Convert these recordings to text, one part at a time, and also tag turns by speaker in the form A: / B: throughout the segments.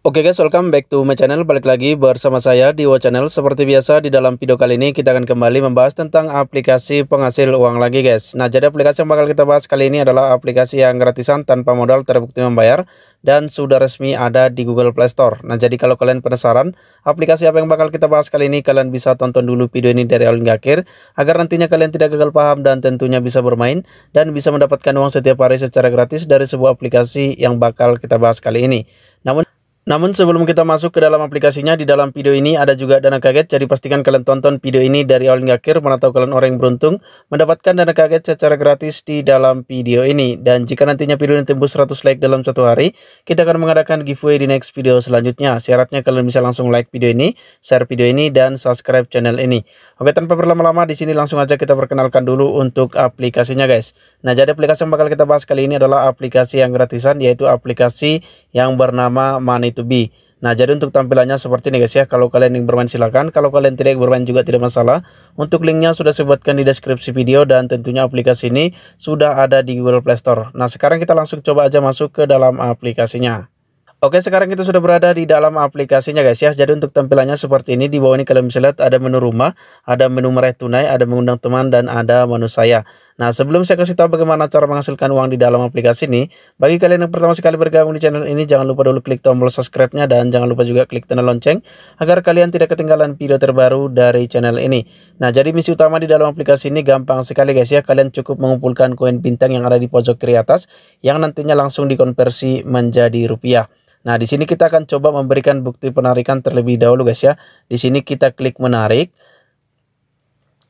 A: Oke okay guys, welcome back to my channel. Balik lagi bersama saya di Wo Channel. Seperti biasa di dalam video kali ini kita akan kembali membahas tentang aplikasi penghasil uang lagi guys. Nah, jadi aplikasi yang bakal kita bahas kali ini adalah aplikasi yang gratisan tanpa modal terbukti membayar dan sudah resmi ada di Google Play Store. Nah, jadi kalau kalian penasaran aplikasi apa yang bakal kita bahas kali ini, kalian bisa tonton dulu video ini dari awal hingga akhir agar nantinya kalian tidak gagal paham dan tentunya bisa bermain dan bisa mendapatkan uang setiap hari secara gratis dari sebuah aplikasi yang bakal kita bahas kali ini. Namun namun sebelum kita masuk ke dalam aplikasinya, di dalam video ini ada juga dana kaget, jadi pastikan kalian tonton video ini dari awal hingga akhir, mana tahu kalian orang yang beruntung mendapatkan dana kaget secara gratis di dalam video ini. Dan jika nantinya video ini tembus 100 like dalam satu hari, kita akan mengadakan giveaway di next video selanjutnya. Syaratnya kalian bisa langsung like video ini, share video ini, dan subscribe channel ini. Oke, tanpa berlama-lama, di sini langsung aja kita perkenalkan dulu untuk aplikasinya guys. Nah, jadi aplikasi yang bakal kita bahas kali ini adalah aplikasi yang gratisan, yaitu aplikasi yang bernama Money to B. Nah, jadi untuk tampilannya seperti ini guys ya. Kalau kalian yang bermain silakan, kalau kalian tidak bermain juga tidak masalah. Untuk linknya sudah saya buatkan di deskripsi video dan tentunya aplikasi ini sudah ada di Google Play Store. Nah, sekarang kita langsung coba aja masuk ke dalam aplikasinya. Oke sekarang kita sudah berada di dalam aplikasinya guys ya Jadi untuk tampilannya seperti ini Di bawah ini kalian bisa lihat ada menu rumah Ada menu meraih tunai Ada mengundang teman Dan ada menu saya Nah, sebelum saya kasih tahu bagaimana cara menghasilkan uang di dalam aplikasi ini, bagi kalian yang pertama sekali bergabung di channel ini, jangan lupa dulu klik tombol subscribe-nya dan jangan lupa juga klik tanda lonceng agar kalian tidak ketinggalan video terbaru dari channel ini. Nah, jadi misi utama di dalam aplikasi ini gampang sekali guys ya. Kalian cukup mengumpulkan koin bintang yang ada di pojok kiri atas yang nantinya langsung dikonversi menjadi rupiah. Nah, di sini kita akan coba memberikan bukti penarikan terlebih dahulu guys ya. Di sini kita klik menarik.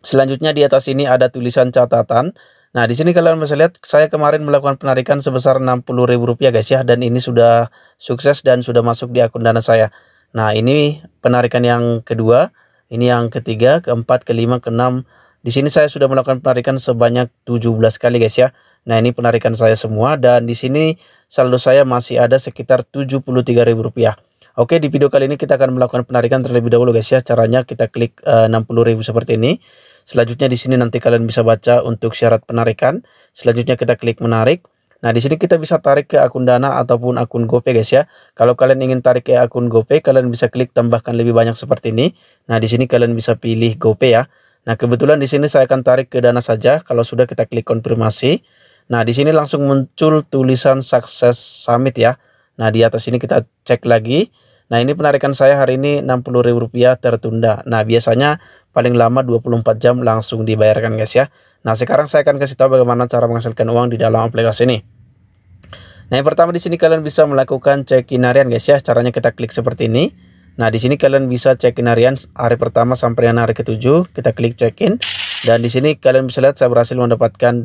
A: Selanjutnya di atas ini ada tulisan catatan. Nah, di sini kalian bisa lihat saya kemarin melakukan penarikan sebesar Rp60.000 guys ya dan ini sudah sukses dan sudah masuk di akun Dana saya. Nah, ini penarikan yang kedua, ini yang ketiga, keempat, kelima, keenam. Di sini saya sudah melakukan penarikan sebanyak 17 kali guys ya. Nah, ini penarikan saya semua dan di sini saldo saya masih ada sekitar Rp73.000. Oke, di video kali ini kita akan melakukan penarikan terlebih dahulu guys ya. Caranya kita klik eh, rp 60.000 seperti ini. Selanjutnya di sini nanti kalian bisa baca untuk syarat penarikan. Selanjutnya kita klik menarik. Nah, di sini kita bisa tarik ke akun Dana ataupun akun GoPay guys ya. Kalau kalian ingin tarik ke akun GoPay, kalian bisa klik tambahkan lebih banyak seperti ini. Nah, di sini kalian bisa pilih GoPay ya. Nah, kebetulan di sini saya akan tarik ke Dana saja. Kalau sudah kita klik konfirmasi. Nah, di sini langsung muncul tulisan sukses Summit ya. Nah, di atas ini kita cek lagi. Nah ini penarikan saya hari ini Rp60.000 tertunda. Nah biasanya paling lama 24 jam langsung dibayarkan guys ya. Nah sekarang saya akan kasih tahu bagaimana cara menghasilkan uang di dalam aplikasi ini. Nah yang pertama di sini kalian bisa melakukan check-in harian guys ya. Caranya kita klik seperti ini. Nah di sini kalian bisa check-in harian hari pertama sampai dengan hari ketujuh. Kita klik check-in. Dan di sini kalian bisa lihat saya berhasil mendapatkan 200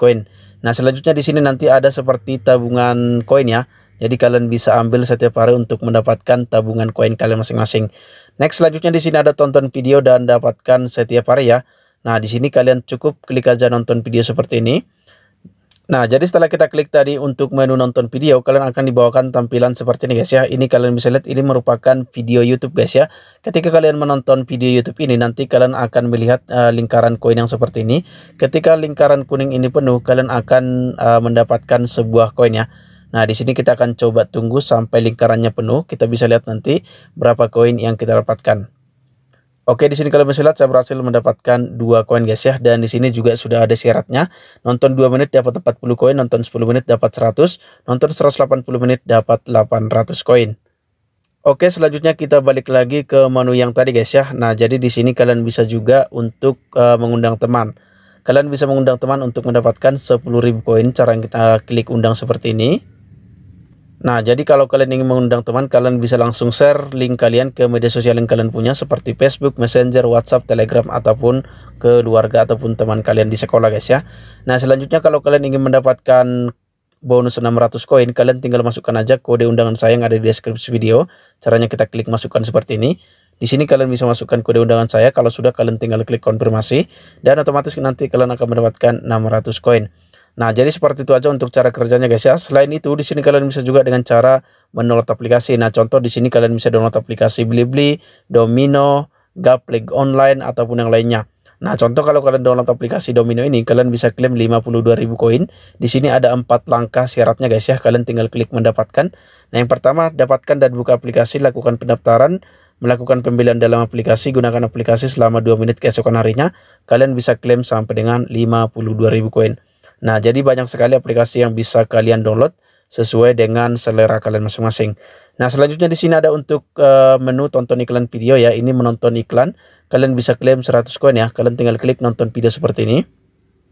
A: koin. Nah, selanjutnya di sini nanti ada seperti tabungan koin ya. Jadi kalian bisa ambil setiap hari untuk mendapatkan tabungan koin kalian masing-masing. Next selanjutnya di sini ada tonton video dan dapatkan setiap hari ya. Nah, di sini kalian cukup klik aja nonton video seperti ini. Nah, jadi setelah kita klik tadi untuk menu nonton video, kalian akan dibawakan tampilan seperti ini guys ya. Ini kalian bisa lihat ini merupakan video YouTube guys ya. Ketika kalian menonton video YouTube ini, nanti kalian akan melihat uh, lingkaran koin yang seperti ini. Ketika lingkaran kuning ini penuh, kalian akan uh, mendapatkan sebuah koin ya. Nah, di sini kita akan coba tunggu sampai lingkarannya penuh. Kita bisa lihat nanti berapa koin yang kita dapatkan. Oke, di sini kalau bisa lihat saya berhasil mendapatkan 2 koin guys ya dan di sini juga sudah ada syaratnya. Nonton 2 menit dapat 40 koin, nonton 10 menit dapat 100, nonton 180 menit dapat 800 koin. Oke, selanjutnya kita balik lagi ke menu yang tadi guys ya. Nah, jadi di sini kalian bisa juga untuk uh, mengundang teman. Kalian bisa mengundang teman untuk mendapatkan 10.000 koin cara yang kita klik undang seperti ini. Nah, jadi kalau kalian ingin mengundang teman, kalian bisa langsung share link kalian ke media sosial yang kalian punya seperti Facebook, Messenger, WhatsApp, Telegram ataupun ke keluarga ataupun teman kalian di sekolah, guys ya. Nah, selanjutnya kalau kalian ingin mendapatkan bonus 600 koin, kalian tinggal masukkan aja kode undangan saya yang ada di deskripsi video. Caranya kita klik masukkan seperti ini. Di sini kalian bisa masukkan kode undangan saya. Kalau sudah kalian tinggal klik konfirmasi dan otomatis nanti kalian akan mendapatkan 600 koin. Nah, jadi seperti itu aja untuk cara kerjanya guys ya. Selain itu, di sini kalian bisa juga dengan cara menolak aplikasi. Nah, contoh di sini kalian bisa download aplikasi Blibli, Domino, Gaplik Online ataupun yang lainnya. Nah, contoh kalau kalian download aplikasi Domino ini, kalian bisa klaim 52.000 koin. Di sini ada empat langkah syaratnya guys ya. Kalian tinggal klik mendapatkan. Nah, yang pertama, dapatkan dan buka aplikasi, lakukan pendaftaran melakukan pembelian dalam aplikasi gunakan aplikasi selama 2 menit keesokan harinya kalian bisa klaim sampai dengan 52.000 koin Nah, jadi banyak sekali aplikasi yang bisa kalian download sesuai dengan selera kalian masing-masing. Nah, selanjutnya di sini ada untuk uh, menu tonton iklan video ya. Ini menonton iklan, kalian bisa klaim 100 koin ya. Kalian tinggal klik nonton video seperti ini.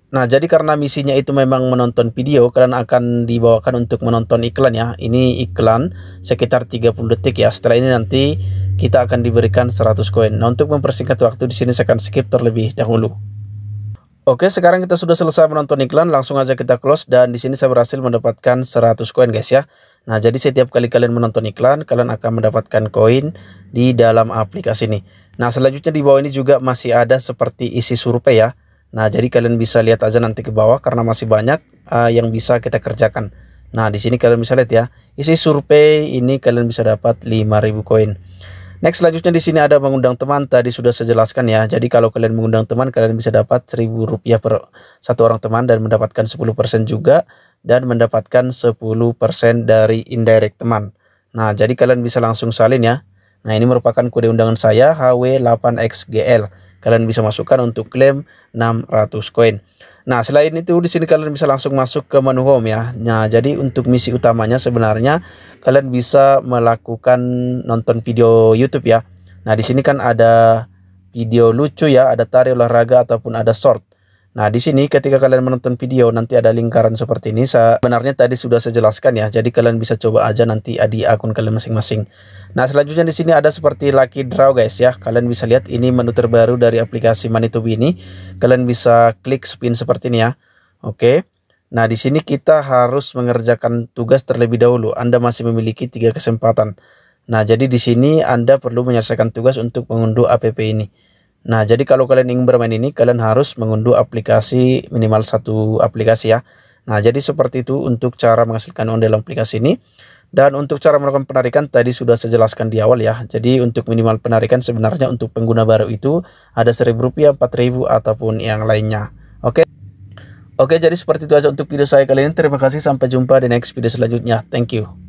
A: Nah, jadi karena misinya itu memang menonton video, kalian akan dibawakan untuk menonton iklan ya. Ini iklan sekitar 30 detik ya. Setelah ini nanti kita akan diberikan 100 koin. Nah, untuk mempersingkat waktu di sini saya akan skip terlebih dahulu. Oke, sekarang kita sudah selesai menonton iklan, langsung aja kita close dan di sini saya berhasil mendapatkan 100 koin guys ya. Nah, jadi setiap kali kalian menonton iklan, kalian akan mendapatkan koin di dalam aplikasi ini. Nah, selanjutnya di bawah ini juga masih ada seperti isi survei ya. Nah, jadi kalian bisa lihat aja nanti ke bawah karena masih banyak uh, yang bisa kita kerjakan. Nah, di sini kalian bisa lihat ya, isi survei ini kalian bisa dapat 5000 koin. Next selanjutnya di sini ada mengundang teman tadi sudah saya jelaskan ya. Jadi kalau kalian mengundang teman kalian bisa dapat seribu rupiah per satu orang teman dan mendapatkan 10% juga dan mendapatkan 10% dari indirect teman. Nah, jadi kalian bisa langsung salin ya. Nah, ini merupakan kode undangan saya HW8XGL. Kalian bisa masukkan untuk klaim 600 koin. Nah, selain itu di sini kalian bisa langsung masuk ke menu home ya. Nah, jadi untuk misi utamanya sebenarnya kalian bisa melakukan nonton video YouTube ya. Nah, di sini kan ada video lucu ya, ada tari olahraga ataupun ada short. Nah, di sini ketika kalian menonton video nanti ada lingkaran seperti ini. Sebenarnya tadi sudah saya jelaskan ya. Jadi kalian bisa coba aja nanti di akun kalian masing-masing. Nah, selanjutnya di sini ada seperti lucky draw guys ya. Kalian bisa lihat ini menu terbaru dari aplikasi Manitobi ini. Kalian bisa klik spin seperti ini ya. Oke. Nah, di sini kita harus mengerjakan tugas terlebih dahulu. Anda masih memiliki tiga kesempatan. Nah, jadi di sini Anda perlu menyelesaikan tugas untuk mengunduh app ini. Nah, jadi kalau kalian ingin bermain ini, kalian harus mengunduh aplikasi minimal satu aplikasi ya. Nah, jadi seperti itu untuk cara menghasilkan uang dalam aplikasi ini. Dan untuk cara melakukan penarikan tadi sudah saya jelaskan di awal ya. Jadi untuk minimal penarikan sebenarnya untuk pengguna baru itu ada seribu rupiah empat ribu ataupun yang lainnya. Oke. Oke, jadi seperti itu aja untuk video saya kali ini. Terima kasih sampai jumpa di next video selanjutnya. Thank you.